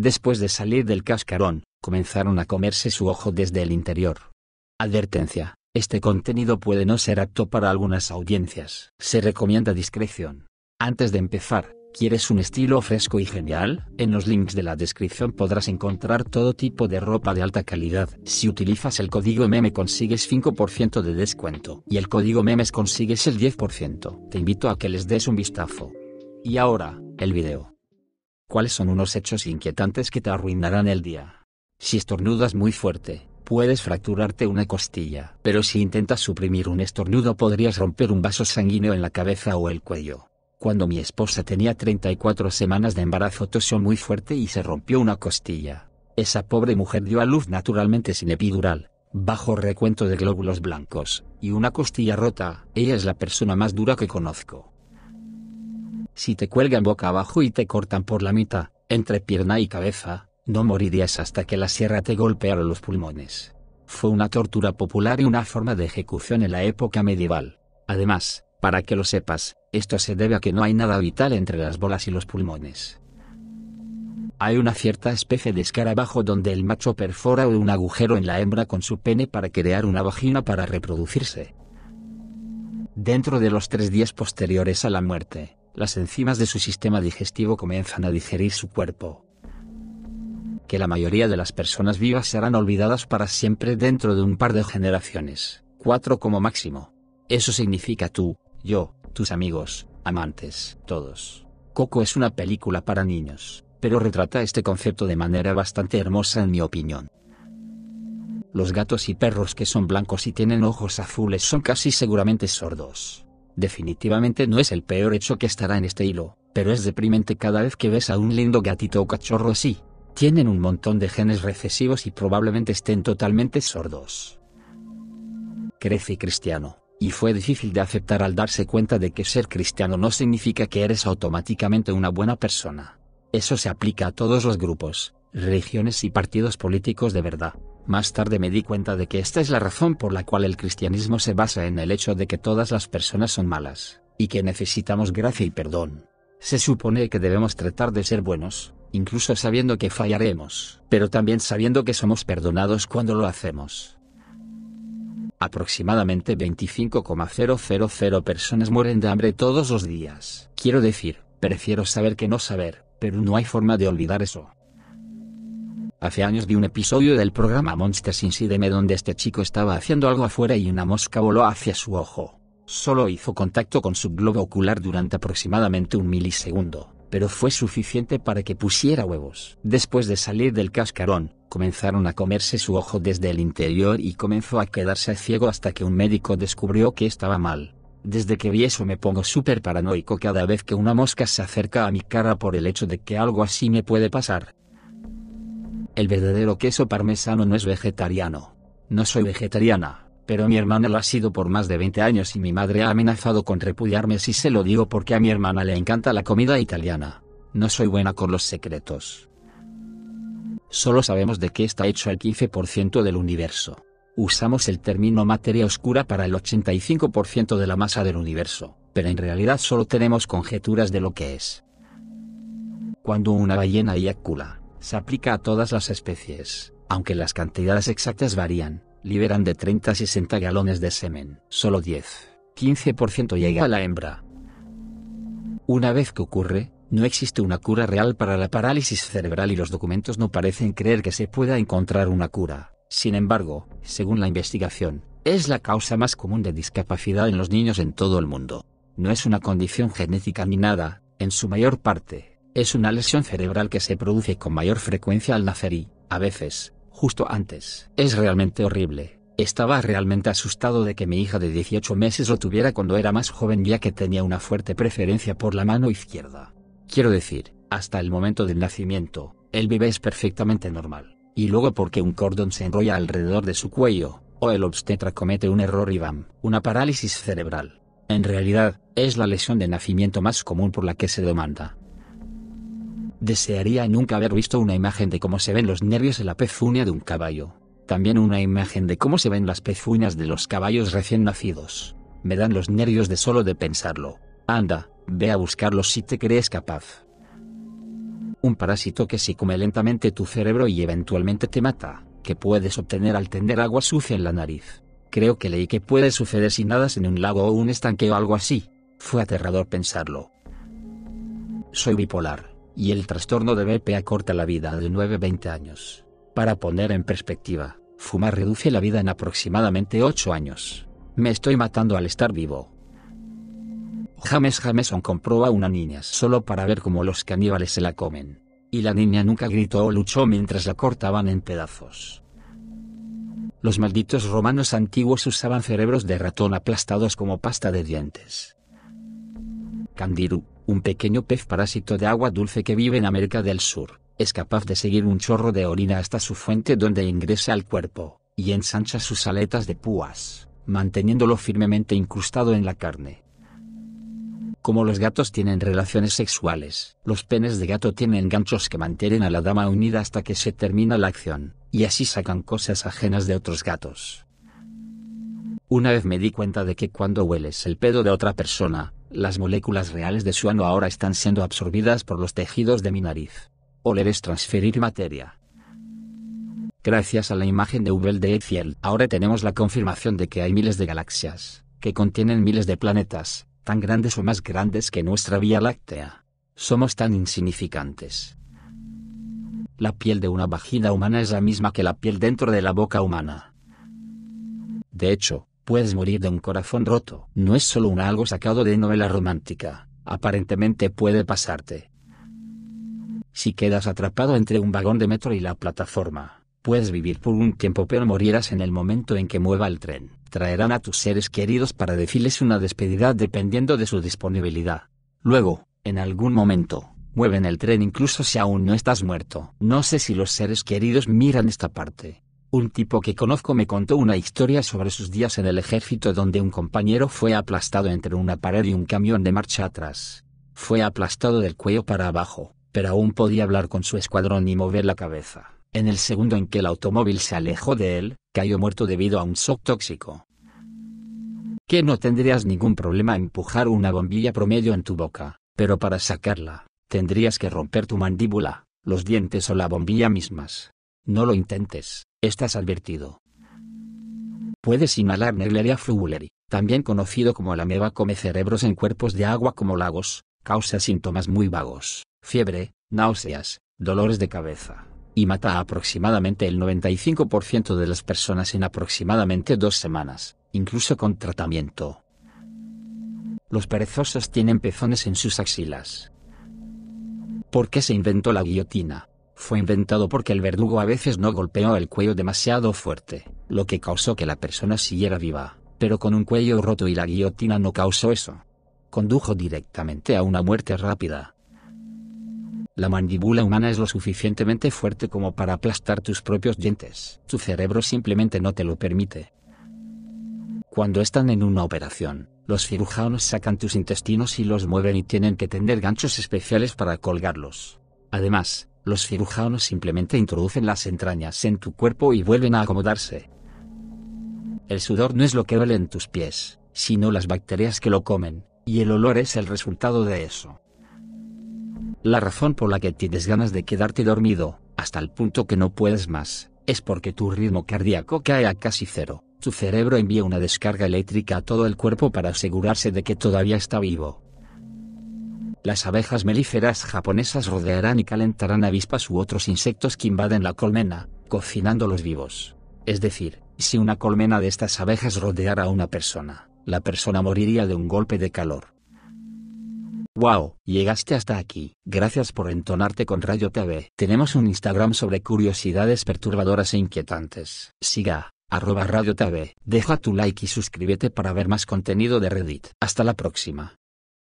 Después de salir del cascarón, comenzaron a comerse su ojo desde el interior. Advertencia, este contenido puede no ser apto para algunas audiencias. Se recomienda discreción. Antes de empezar, ¿quieres un estilo fresco y genial? En los links de la descripción podrás encontrar todo tipo de ropa de alta calidad. Si utilizas el código meme consigues 5% de descuento y el código memes consigues el 10%. Te invito a que les des un vistazo. Y ahora, el video cuáles son unos hechos inquietantes que te arruinarán el día. Si estornudas muy fuerte, puedes fracturarte una costilla, pero si intentas suprimir un estornudo podrías romper un vaso sanguíneo en la cabeza o el cuello. Cuando mi esposa tenía 34 semanas de embarazo tosió muy fuerte y se rompió una costilla. Esa pobre mujer dio a luz naturalmente sin epidural, bajo recuento de glóbulos blancos, y una costilla rota. Ella es la persona más dura que conozco. Si te cuelgan boca abajo y te cortan por la mitad, entre pierna y cabeza, no morirías hasta que la sierra te golpeara los pulmones. Fue una tortura popular y una forma de ejecución en la época medieval. Además, para que lo sepas, esto se debe a que no hay nada vital entre las bolas y los pulmones. Hay una cierta especie de escarabajo donde el macho perfora un agujero en la hembra con su pene para crear una vagina para reproducirse. Dentro de los tres días posteriores a la muerte, las enzimas de su sistema digestivo comienzan a digerir su cuerpo. Que la mayoría de las personas vivas serán olvidadas para siempre dentro de un par de generaciones, cuatro como máximo. Eso significa tú, yo, tus amigos, amantes, todos. Coco es una película para niños, pero retrata este concepto de manera bastante hermosa en mi opinión. Los gatos y perros que son blancos y tienen ojos azules son casi seguramente sordos. Definitivamente no es el peor hecho que estará en este hilo, pero es deprimente cada vez que ves a un lindo gatito o cachorro así. Tienen un montón de genes recesivos y probablemente estén totalmente sordos. Crece cristiano, y fue difícil de aceptar al darse cuenta de que ser cristiano no significa que eres automáticamente una buena persona. Eso se aplica a todos los grupos, religiones y partidos políticos de verdad. Más tarde me di cuenta de que esta es la razón por la cual el cristianismo se basa en el hecho de que todas las personas son malas, y que necesitamos gracia y perdón. Se supone que debemos tratar de ser buenos, incluso sabiendo que fallaremos, pero también sabiendo que somos perdonados cuando lo hacemos. Aproximadamente 25,000 personas mueren de hambre todos los días. Quiero decir, prefiero saber que no saber, pero no hay forma de olvidar eso. Hace años vi un episodio del programa Monsters Insideme donde este chico estaba haciendo algo afuera y una mosca voló hacia su ojo. Solo hizo contacto con su globo ocular durante aproximadamente un milisegundo, pero fue suficiente para que pusiera huevos. Después de salir del cascarón, comenzaron a comerse su ojo desde el interior y comenzó a quedarse ciego hasta que un médico descubrió que estaba mal. Desde que vi eso me pongo súper paranoico cada vez que una mosca se acerca a mi cara por el hecho de que algo así me puede pasar. El verdadero queso parmesano no es vegetariano. No soy vegetariana, pero mi hermana lo ha sido por más de 20 años y mi madre ha amenazado con repudiarme si se lo digo porque a mi hermana le encanta la comida italiana. No soy buena con los secretos. Solo sabemos de qué está hecho el 15% del universo. Usamos el término materia oscura para el 85% de la masa del universo, pero en realidad solo tenemos conjeturas de lo que es. Cuando una ballena eyacula, se aplica a todas las especies, aunque las cantidades exactas varían. Liberan de 30 a 60 galones de semen. Solo 10, 15% llega a la hembra. Una vez que ocurre, no existe una cura real para la parálisis cerebral y los documentos no parecen creer que se pueda encontrar una cura. Sin embargo, según la investigación, es la causa más común de discapacidad en los niños en todo el mundo. No es una condición genética ni nada, en su mayor parte, es una lesión cerebral que se produce con mayor frecuencia al nacer y, a veces, justo antes. Es realmente horrible. Estaba realmente asustado de que mi hija de 18 meses lo tuviera cuando era más joven ya que tenía una fuerte preferencia por la mano izquierda. Quiero decir, hasta el momento del nacimiento, el bebé es perfectamente normal, y luego porque un cordón se enrolla alrededor de su cuello, o el obstetra comete un error y bam, una parálisis cerebral. En realidad, es la lesión de nacimiento más común por la que se demanda. Desearía nunca haber visto una imagen de cómo se ven los nervios en la pezuña de un caballo. También una imagen de cómo se ven las pezuñas de los caballos recién nacidos. Me dan los nervios de solo de pensarlo. Anda, ve a buscarlos si te crees capaz. Un parásito que si come lentamente tu cerebro y eventualmente te mata, que puedes obtener al tener agua sucia en la nariz. Creo que leí que puede suceder si nadas en un lago o un estanque o algo así. Fue aterrador pensarlo. Soy bipolar y el trastorno de BP acorta la vida de 9-20 años. Para poner en perspectiva, fumar reduce la vida en aproximadamente 8 años. Me estoy matando al estar vivo. James Jameson compró a una niña solo para ver cómo los caníbales se la comen. Y la niña nunca gritó o luchó mientras la cortaban en pedazos. Los malditos romanos antiguos usaban cerebros de ratón aplastados como pasta de dientes. Candiru, un pequeño pez parásito de agua dulce que vive en América del Sur, es capaz de seguir un chorro de orina hasta su fuente donde ingresa al cuerpo, y ensancha sus aletas de púas, manteniéndolo firmemente incrustado en la carne. Como los gatos tienen relaciones sexuales, los penes de gato tienen ganchos que mantienen a la dama unida hasta que se termina la acción, y así sacan cosas ajenas de otros gatos. Una vez me di cuenta de que cuando hueles el pedo de otra persona, las moléculas reales de Suano ahora están siendo absorbidas por los tejidos de mi nariz. Oler es transferir materia. Gracias a la imagen de Hubble de Eiffel, ahora tenemos la confirmación de que hay miles de galaxias, que contienen miles de planetas, tan grandes o más grandes que nuestra Vía Láctea. Somos tan insignificantes. La piel de una vagina humana es la misma que la piel dentro de la boca humana. De hecho, puedes morir de un corazón roto. No es solo un algo sacado de novela romántica, aparentemente puede pasarte. Si quedas atrapado entre un vagón de metro y la plataforma, puedes vivir por un tiempo pero morirás en el momento en que mueva el tren. Traerán a tus seres queridos para decirles una despedida dependiendo de su disponibilidad. Luego, en algún momento, mueven el tren incluso si aún no estás muerto. No sé si los seres queridos miran esta parte, un tipo que conozco me contó una historia sobre sus días en el ejército donde un compañero fue aplastado entre una pared y un camión de marcha atrás. Fue aplastado del cuello para abajo, pero aún podía hablar con su escuadrón y mover la cabeza. En el segundo en que el automóvil se alejó de él, cayó muerto debido a un shock tóxico. Que no tendrías ningún problema empujar una bombilla promedio en tu boca, pero para sacarla, tendrías que romper tu mandíbula, los dientes o la bombilla mismas. No lo intentes. Estás advertido. Puedes inhalar negleria fluguleri, también conocido como la meba come cerebros en cuerpos de agua como lagos, causa síntomas muy vagos, fiebre, náuseas, dolores de cabeza, y mata a aproximadamente el 95% de las personas en aproximadamente dos semanas, incluso con tratamiento. Los perezosos tienen pezones en sus axilas. ¿Por qué se inventó la guillotina? fue inventado porque el verdugo a veces no golpeó el cuello demasiado fuerte, lo que causó que la persona siguiera viva, pero con un cuello roto y la guillotina no causó eso. Condujo directamente a una muerte rápida. La mandíbula humana es lo suficientemente fuerte como para aplastar tus propios dientes. Tu cerebro simplemente no te lo permite. Cuando están en una operación, los cirujanos sacan tus intestinos y los mueven y tienen que tender ganchos especiales para colgarlos. Además, los cirujanos simplemente introducen las entrañas en tu cuerpo y vuelven a acomodarse. El sudor no es lo que duele en tus pies, sino las bacterias que lo comen, y el olor es el resultado de eso. La razón por la que tienes ganas de quedarte dormido, hasta el punto que no puedes más, es porque tu ritmo cardíaco cae a casi cero, tu cerebro envía una descarga eléctrica a todo el cuerpo para asegurarse de que todavía está vivo. Las abejas melíferas japonesas rodearán y calentarán avispas u otros insectos que invaden la colmena, cocinándolos vivos. Es decir, si una colmena de estas abejas rodeara a una persona, la persona moriría de un golpe de calor. ¡Wow! Llegaste hasta aquí. Gracias por entonarte con Radio TV. Tenemos un Instagram sobre curiosidades perturbadoras e inquietantes. Siga, arroba Radio TV. Deja tu like y suscríbete para ver más contenido de Reddit. Hasta la próxima.